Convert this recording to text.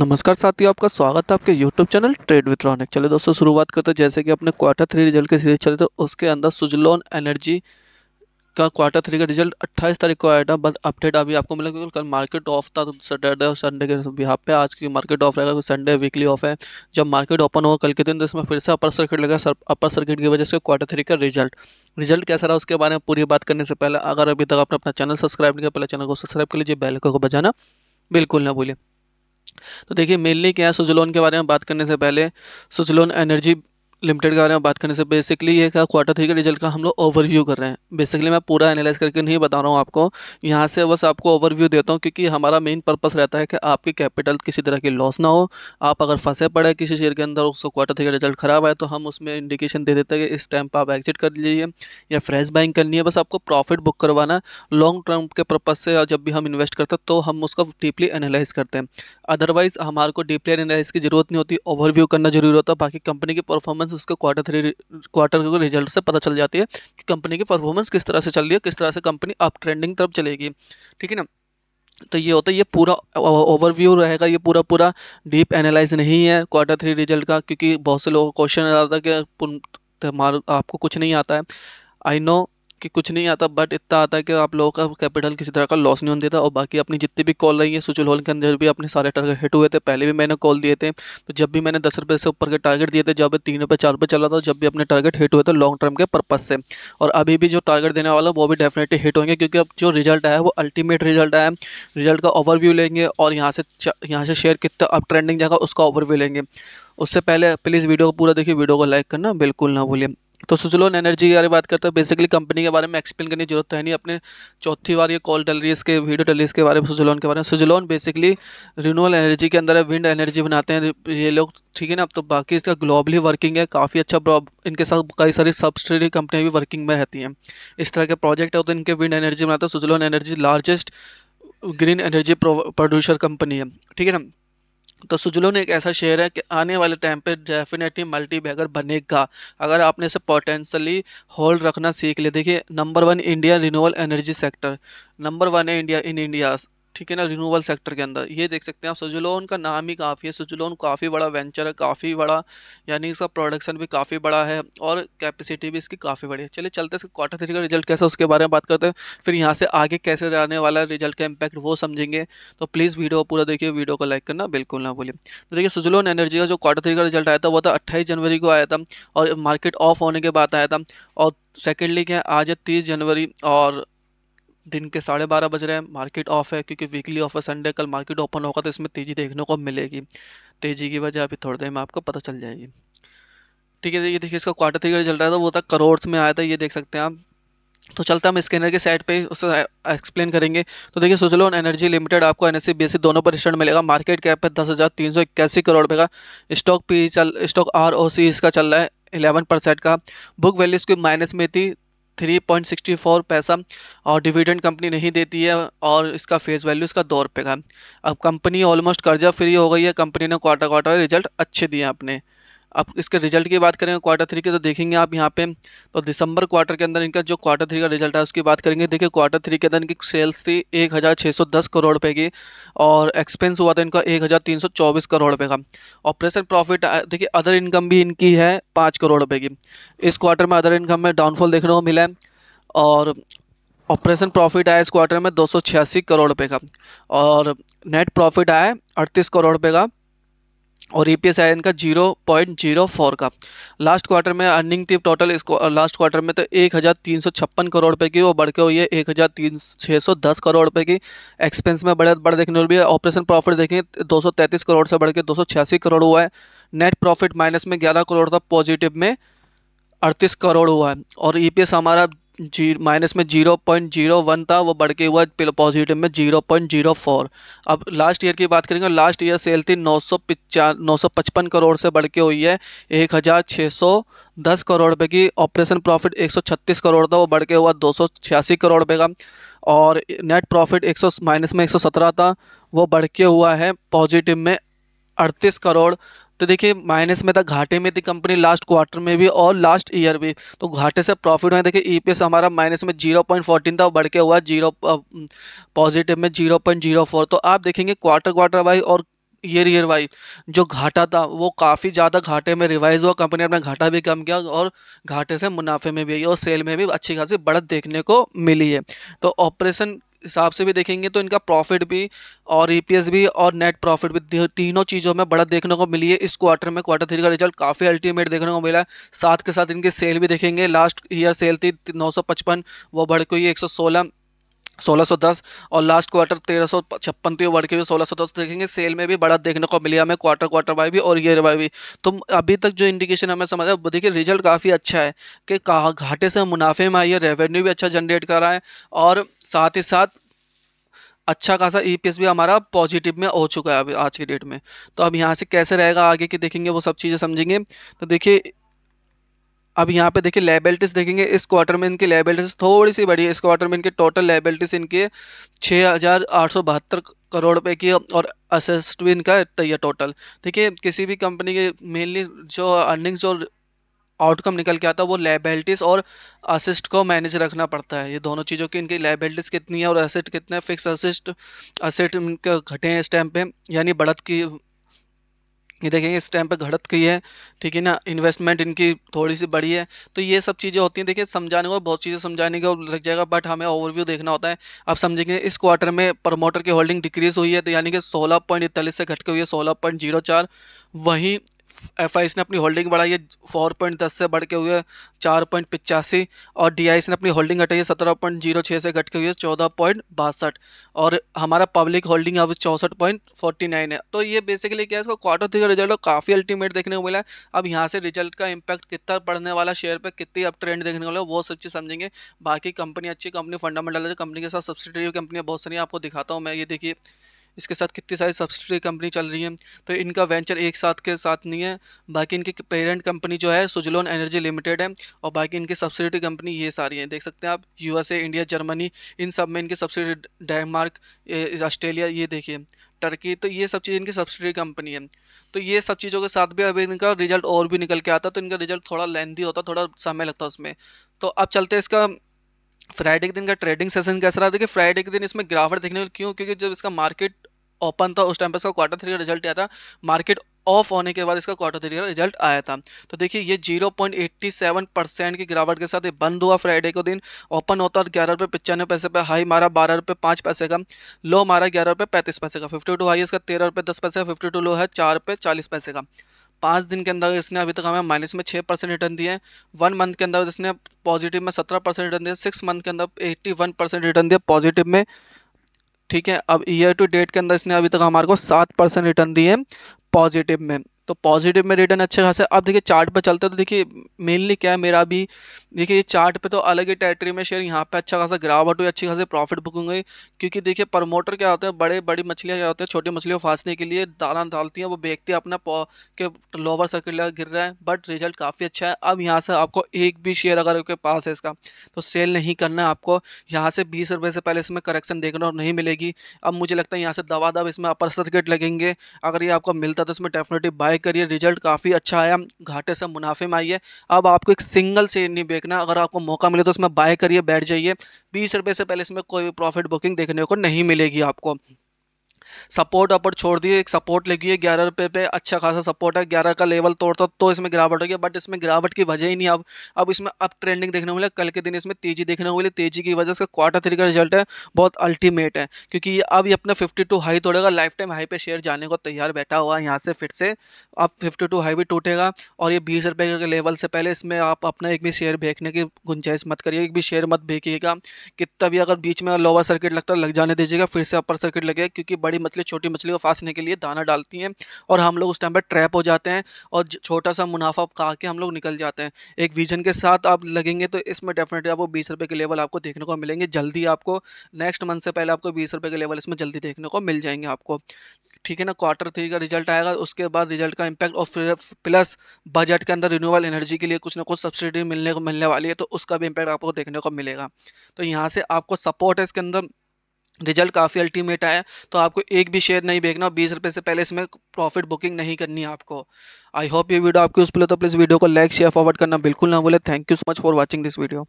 नमस्कार साथियों आपका स्वागत है आपके YouTube channel trade with Ronik चलिए दोस्तों शुरुआत करते हैं जैसे कि अपने क्वार्टर थ्री रिजल्ट की सीरीज चले तो उसके अंदर सुजलोन एनर्जी का क्वार्टर थ्री का रिजल्ट 28 तारीख को आया था बस अपडेट अभी आपको मिला क्योंकि कल मार्केट ऑफ था तो सैटरडे और संडे के यहाँ पे आज की मार्केट ऑफ रहेगा संडे वीकली ऑफ है जब मार्केट ओपन होगा कल के दिन तो इसमें फिर से अपर सर्किट लगा सर अपर सर्किट की वजह से क्वार्टर थ्री का रिजल्ट रिजल्ट कैसा रहा उसके बारे में पूरी बात करने से पहले अगर अभी तक आपने अपना चैनल सब्सक्राइब नहीं किया पहले चैनल को सब्सक्राइब कर लीजिए बैलकों को बजाना बिल्कुल ना भूलिए तो देखिए मेनली क्या है सुजलोन के बारे में बात करने से पहले सुजलोन एनर्जी लिमिटेड के बारे में बात करने से बेसिकली ये का क्वार्टर थ्री के रिजल्ट का हम लोग ओवरव्यू कर रहे हैं बेसिकली मैं पूरा एनालाइज करके नहीं बता रहा हूँ आपको यहाँ से बस आपको ओवरव्यू देता हूँ क्योंकि हमारा मेन पर्पस रहता है कि आपकी कैपिटल किसी तरह की लॉस ना हो आप अगर फंसे पड़े किसी शेयर के अंदर उसका क्वार्टर थ्री का रिजल्ट खराब है तो हम उसमें इंडिकेशन दे देते हैं कि इस टाइम पर आप एग्जिट कर लीजिए या फ्रेश बाइंग करनी है बस आपको प्रॉफिट बुक करवाना लॉन्ग टर्म के पर्पज से और जब भी हम इन्वेस्ट करते हैं तो हम उसका डीपली एनालाइज करते हैं अदरवाइज़ हमारे को डीपली एनालाइज की जरूरत नहीं होती ओवरव्यू करना जरूरी होता बाकी कंपनी की परफॉर्मेंस परफॉर्मेंस उसके क्वार्टर थ्री क्वार्टर के रिजल्ट से पता चल जाती है कि कंपनी की परफॉर्मेंस किस तरह से चल रही है किस तरह से कंपनी अप ट्रेंडिंग तरफ चलेगी ठीक है ना तो ये होता है ये पूरा ओवरव्यू रहेगा ये पूरा पूरा डीप एनालाइज नहीं है क्वार्टर थ्री रिजल्ट का क्योंकि बहुत से लोगों का क्वेश्चन आ रहा था कि तो आपको कुछ नहीं आता है आई नो कि कुछ नहीं आता बट इतना आता है कि आप लोगों का कैपिटल किसी तरह का लॉस नहीं होने देता और बाकी अपनी जितनी भी कॉल रही है सुचुल होल के अंदर भी अपने सारे टारगेट हिट हुए थे पहले भी मैंने कॉल दिए थे तो जब भी मैंने दस रुपये से ऊपर के टारगेट दिए थे जब तीन रुपये चार रुपये चला था जब भी अपने टारगेट हिट हुए थे लॉन्ग टर्म के पर्पज़ से और अभी भी जो टारगेट देने वाला वो भी डेफिनेटली हिट होंगे क्योंकि अब जो रिजल्ट आया वो अल्टीमेट रिजल्ट आया रिजल्ट का ओवरव्यू लेंगे और यहाँ से यहाँ से शेयर कितना अब ट्रेंडिंग जाएगा उसका ओवरव्यू लेंगे उससे पहले प्लीज़ वीडियो को पूरा देखिए वीडियो को लाइक करना बिल्कुल ना भूलिए तो सुजलोन एनर्जी के बारे में बात करते हैं बेसिकली कंपनी के बारे में एक्सप्लेन करने की जरूरत है नहीं अपने चौथी बार ये कॉल डल रही है इसके वीडियो डल रही है इसके बारे में सुजलोन के बारे में सुजलोन बेसिकली रिन्यूअल एनर्जी के अंदर है विंड एनर्जी बनाते हैं ये लोग ठीक है ना अब तो बाकी इसका ग्लोबली वर्किंग है काफ़ी अच्छा इनके साथ कई सारी सब्सिडी कंपनियाँ भी वर्किंग में रहती हैं इस तरह के प्रोजेक्ट है तो इनके विंड एनर्जी बनाते हैं Suzlon energy largest green energy producer company है ठीक है ना तो सुजलोन एक ऐसा शेयर है कि आने वाले टाइम पे डेफिनेटली मल्टी बैगर बनेगा अगर आपने इसे पोटेंशली होल्ड रखना सीख लिया देखिए number one India renewable energy sector number one है इंडिया इन इंडिया ठीक है ना रिनूवल सेक्टर के अंदर ये देख सकते हैं आप सुजुलोन का नाम ही काफ़ी है सजुलोन काफ़ी बड़ा वेंचर है काफ़ी बड़ा यानी इसका प्रोडक्शन भी काफ़ी बड़ा है और कैपेसिटी भी इसकी काफ़ी बड़ी है चलिए चलते हैं क्वार्टर थ्री का रिजल्ट कैसा उसके बारे में बात करते हैं फिर यहाँ से आगे कैसे रहने वाला रिजल्ट का इम्पैक्ट वो समझेंगे तो प्लीज़ वीडियो पूरा देखिए वीडियो को लाइक करना बिल्कुल ना बोलिए तो देखिए सुजलोन एनर्जी का जो क्वार्टर थ्री का रिजल्ट आया था वो था अट्ठाईस जनवरी को आया था और मार्केट ऑफ होने के बाद आया था और सेकेंडली क्या आज है तीस जनवरी और दिन के साढ़े बारह बज रहे हैं मार्केट ऑफ है क्योंकि वीकली ऑफ है संडे कल मार्केट ओपन होगा तो इसमें तेज़ी देखने को मिलेगी तेज़ी की वजह अभी थोड़ी देर में आपको पता चल जाएगी ठीक है ये देखिए इसका क्वार्टर थ्री चल रहा था वो था करोड़ में आया था ये देख सकते हैं आप तो चलते हम स्कैनर के साइड पे उससे एक्सप्लेन करेंगे तो देखिए सुजलोन एनर्जी लिमिटेड आपको एन एस दोनों पर रिटर्न मिलेगा मार्केट कैप है दस हज़ार तीन सौ इक्यासी करोड़ रुपये का स्टॉक पी चल स्टॉक आर ओ सी इसका चल रहा है इलेवन परसेंट का बुक वैल्यू इसकी माइनस में थी थ्री पॉइंट सिक्सटी फोर पैसा और डिविडेंड कंपनी नहीं देती है और इसका फेस वैल्यू इसका दो रुपये का अब कंपनी ऑलमोस्ट कर्जा फ्री हो गई है कंपनी ने क्वार्टर क्वार्टर रिजल्ट अच्छे दिए अपने अब इसके रिजल्ट की बात करेंगे क्वार्टर थ्री के तो देखेंगे आप यहाँ पे तो दिसंबर क्वार्टर के अंदर इनका जो क्वार्टर थ्री का रिजल्ट है उसकी बात करेंगे देखिए क्वार्टर थ्री के अंदर इनकी सेल्स थी एक हज़ार छः सौ दस करोड़ रुपए की और एक्सपेंस हुआ था इनका एक हज़ार तीन सौ चौबीस करोड़ रुपये का ऑपरेशन प्रॉफिट देखिए अदर इनकम भी इनकी है पाँच करोड़ रुपये की इस क्वार्टर में अदर इनकम में डाउनफॉल देखने को मिला है और ऑपरेशन प्रॉफिट आया इस क्वार्टर में दो करोड़ रुपये का और नेट प्रॉफिट आया अड़तीस करोड़ रुपये का और ई पी एस आया इनका जीरो पॉइंट जीरो फोर का लास्ट क्वार्टर में अर्निंग थी टोटल इसको लास्ट क्वार्टर में तो एक हज़ार तीन सौ छप्पन करोड़ रुपये की वो बढ़ के हुई है एक हज़ार तीन छः सौ दस करोड़ रुपये की एक्सपेंस में बढ़े बढ़ देखने भी है ऑपरेशन प्रॉफिट देखें दो सौ तैंतीस करोड़ से बढ़ के दो सौ छियासी करोड़ हुआ है नेट प्रॉफिट माइनस में ग्यारह करोड़ था पॉजिटिव में अड़तीस करोड़ हुआ है और ई पी एस हमारा जी माइनस में जीरो पॉइंट जीरो वन था वो बढ़ के हुआ पॉजिटिव में जीरो पॉइंट जीरो फोर अब लास्ट ईयर की बात करेंगे लास्ट ईयर सेल थी नौ सौ पिचा नौ सौ पचपन करोड़ से बढ़ के हुई है एक हज़ार छः सौ दस करोड़ रुपये की ऑपरेशन प्रॉफिट एक सौ छत्तीस करोड़ था वो बढ़ के हुआ दो सौ छियासी करोड़ रुपये का और नेट प्रॉफिट एक सौ माइनस में एक सौ सत्रह था वो बढ़ के हुआ है पॉजिटिव में अड़तीस करोड़ तो देखिए माइनस में था घाटे में थी कंपनी लास्ट क्वार्टर में भी और लास्ट ईयर भी तो घाटे से प्रॉफिट में देखिए ईपीएस हमारा माइनस में जीरो पॉइंट फोर्टीन था बढ़ के हुआ जीरो पॉजिटिव में जीरो पॉइंट जीरो फोर तो आप देखेंगे क्वार्टर क्वार्टर वाइज और ईयर ईयर वाइज जो घाटा था वो काफ़ी ज़्यादा घाटे में रिवाइज हुआ कंपनी अपना घाटा भी कम किया और घाटे से मुनाफे में भी और सेल में भी अच्छी खासी बढ़त देखने को मिली है तो ऑपरेशन हिसाब से भी देखेंगे तो इनका प्रॉफिट भी और ई e भी और नेट प्रॉफिट भी तीनों चीज़ों में बड़ा देखने को मिली है इस क्वार्टर में क्वार्टर थ्री का रिजल्ट काफ़ी अल्टीमेट देखने को मिला है साथ के साथ इनकी सेल भी देखेंगे लास्ट ईयर सेल थी नौ वो बढ़ गई एक 1610 और लास्ट क्वार्टर तेरह सौ छप्पन पे बढ़ के भी 1610 देखेंगे सेल में भी बड़ा देखने को मिला हमें क्वार्टर क्वार्टर बाय भी और ईयर बाय भी तो अभी तक जो इंडिकेशन हमें समझ आया देखिए रिजल्ट काफ़ी अच्छा है कि कहा घाटे से मुनाफे में आई है रेवेन्यू भी अच्छा जनरेट कर रहा है और साथ ही साथ अच्छा खासा ई e भी हमारा पॉजिटिव में हो चुका है अभी आज की डेट में तो अब यहाँ से कैसे रहेगा आगे की देखेंगे वो सब चीज़ें समझेंगे तो देखिए अब यहाँ पे देखिए लेबिलिटीज देखेंगे इस क्वार्टर में इनकी लेबिलिटीज थोड़ी सी बढ़ी है इस क्वार्टर में इनके टोटल लेबिलिटीज इनके छः हज़ार आठ सौ बहत्तर करोड़ रुपए की और असेस्ट भी इनका है टोटल देखिए किसी भी कंपनी के मेनली जो अर्निंग्स और आउटकम निकल के आता है वो लेबिलिटीज़ और असिस्ट को मैनेज रखना पड़ता है ये दोनों चीज़ों की इनकी लेबिलिटीज कितनी है और असिस्ट कितना है फिक्स असिस्ट असिस्ट इनके घटे हैं इस टाइम पे यानी बढ़त की ये देखेंगे इस टाइम पे घड़त की है ठीक है ना इन्वेस्टमेंट इनकी थोड़ी सी बड़ी है तो ये सब चीज़ें होती हैं देखिए समझाने को बहुत चीज़ें समझाने का लग जाएगा बट हमें ओवरव्यू देखना होता है आप समझेंगे इस क्वार्टर में प्रमोटर की होल्डिंग डिक्रीज हुई है तो यानी कि सोलह पॉइंट इकतालीस से घट के हुई है सोलह पॉइंट जीरो चार वहीं एफ ने अपनी होल्डिंग बढ़ाई है फोर पॉइंट दस से बढ़ के हुए चार पॉइंट पिचासी और डी ने अपनी होल्डिंग घटाई है सत्रह पॉइंट जीरो छः से घट के हुए चौदह पॉइंट बासठ और हमारा पब्लिक होल्डिंग अब चौंसठ पॉइंट फोर्टी नाइन है तो ये बेसिकली क्या है इसको क्वार्टर थ्री का रिजल्ट काफ़ी अल्टीमेट देखने को मिला है अब यहाँ से रिजल्ट का इम्पैक्ट कितना पड़ने वाला शेयर पर कितनी अब ट्रेंड देखने को मिला वो सब चीज़ समझेंगे बाकी कंपनी अच्छी कंपनी फंडामेंटल कंपनी के साथ सब्सिडरी कंपनियाँ बहुत सारी आपको दिखाता हूँ मैं ये देखिए इसके साथ कितनी सारी सब्सिडरी कंपनी चल रही हैं तो इनका वेंचर एक साथ के साथ नहीं है बाकी इनकी पेरेंट कंपनी जो है सुजलोन एनर्जी लिमिटेड है और बाकी इनकी सब्सिडरी कंपनी ये सारी हैं देख सकते हैं आप यूएसए इंडिया जर्मनी इन सब में इनकी सब्सिडी डेनमार्क ऑस्ट्रेलिया ये देखिए टर्की तो ये सब चीज़ इनकी सब्सिडी कंपनी है तो ये सब चीज़ों के साथ भी अभी इनका रिजल्ट और भी निकल के आता तो इनका रिजल्ट थोड़ा लेंदी होता थोड़ा समय लगता उसमें तो अब चलते इसका फ्राइडे के दिन का ट्रेडिंग सेशन कैसा रहा देखिए फ्राइडे के दिन इसमें गिरावट देखने को क्यों क्योंकि जब इसका मार्केट ओपन था उस टाइम पर इसका क्वार्टर थ्री का रिजल्ट आया था मार्केट ऑफ होने के बाद इसका क्वार्टर थ्री का रिजल्ट आया था तो देखिए ये 0.87 परसेंट की गिरावट के साथ ये बंद हुआ फ्राइडे को दिन ओपन होता और ग्यारह रुपये पचानवे पैसे पे हाई मारा बारह रुपये पाँच पैसे का लो मारा ग्यारह रुपये पैंतीस पैसे का फिफ्टी टू हाई इसका तेरह रुपये दस पैसे का फिफ्टी टू लो है चार रुपये चालीस पैसे का पाँच दिन के अंदर इसने अभी तक हमें माइनस में छः परसेंट रिटर्न दिए हैं वन मंथ के अंदर इसने पॉजिटिव में सत्रह परसेंट रिटर्न दिया सिक्स मंथ के अंदर एट्टी वन परसेंट रिटर्न दिया पॉजिटिव में ठीक है अब ईयर टू डेट के अंदर इसने अभी तक हमारे को सात परसेंट रिटर्न दिए पॉजिटिव में तो पॉजिटिव में रिटर्न अच्छे खासे अब देखिए चार्ट पर चलते हैं तो देखिए मेनली क्या है मेरा भी देखिए ये चार्ट पे तो अलग ही टेरिटरी में शेयर यहाँ पे अच्छा खासा गिरावट हुई अच्छी खासे प्रॉफिट बुक हुई क्योंकि देखिए प्रमोटर क्या होते हैं बड़े बड़ी मछलियाँ क्या होते हैं छोटी मछलियों फांसने के लिए दाना डालती हैं वो बेचती है अपना के लोअर सर्किल गिर रहा है बट रिजल्ट काफ़ी अच्छा है अब यहाँ से आपको एक भी शेयर अगर आपके पास है इसका तो सेल नहीं करना है आपको यहाँ से बीस रुपये से पहले इसमें करेक्शन देखना और नहीं मिलेगी अब मुझे लगता है यहाँ से दवा दब इसमें अपर सर्किट लगेंगे अगर ये आपको मिलता तो इसमें डेफिनेटली बाय ट्राई करिए रिजल्ट काफ़ी अच्छा आया घाटे से मुनाफे में आइए अब आपको एक सिंगल शेयर नहीं बेचना अगर आपको मौका मिले तो इसमें बाय करिए बैठ जाइए बीस रुपये से पहले इसमें कोई भी प्रॉफिट बुकिंग देखने को नहीं मिलेगी आपको सपोर्ट अपर छोड़ दिए एक सपोर्ट लगी है ग्यारह रुपये पे अच्छा खासा सपोर्ट है ग्यारह का लेवल तोड़ता तो इसमें गिरावट होगी बट इसमें गिरावट की वजह ही नहीं अब अब इसमें अब ट्रेंडिंग देखने को मिले कल के दिन इसमें तेजी देखने को मिली तेजी की वजह से क्वार्टर थ्री का रिजल्ट है बहुत अल्टीमेट है क्योंकि ये अब ये अपना फिफ्टी टू हाई तोड़ेगा लाइफ टाइम हाई पे शेयर जाने को तैयार बैठा हुआ है यहाँ से फिर से अब फिफ्टी टू हाई भी टूटेगा और ये बीस रुपये के लेवल से पहले इसमें आप अपना एक भी शेयर भेजने की गुंजाइश मत करिए एक भी शेयर मत भेजिएगा कितना भी अगर बीच में लोअर सर्किट लगता है लग जाने दीजिएगा फिर से अपर सर्किट लगेगा क्योंकि बड़ी मछली छोटी मछली को फांसने के लिए दाना डालती हैं और हम लोग उस टाइम पर ट्रैप हो जाते हैं और छोटा सा मुनाफा खा के हम लोग निकल जाते हैं एक विजन के साथ आप लगेंगे तो इसमें डेफिनेटली आपको बीस रुपये के लेवल आपको देखने को मिलेंगे जल्दी आपको नेक्स्ट मंथ से पहले आपको बीस रुपये के लेवल इसमें जल्दी देखने को मिल जाएंगे आपको ठीक है ना क्वार्टर थ्री का रिजल्ट आएगा उसके बाद रिजल्ट का इम्पैक्ट और फिर प्लस बजट के अंदर रिन्यूअल एनर्जी के लिए कुछ ना कुछ सब्सिडी मिलने को मिलने वाली है तो उसका भी इम्पैक्ट आपको देखने को मिलेगा तो यहाँ से आपको सपोर्ट है इसके अंदर रिजल्ट काफ़ी अल्टीमेट आया तो आपको एक भी शेयर नहीं बेचना बीस रुपये से पहले इसमें प्रॉफिट बुकिंग नहीं करनी है आपको आई होप ये वीडियो आपके उस पर तो प्लीज़ वीडियो को लाइक शेयर फॉरवर्ड करना बिल्कुल ना बोले thank you so much for watching this video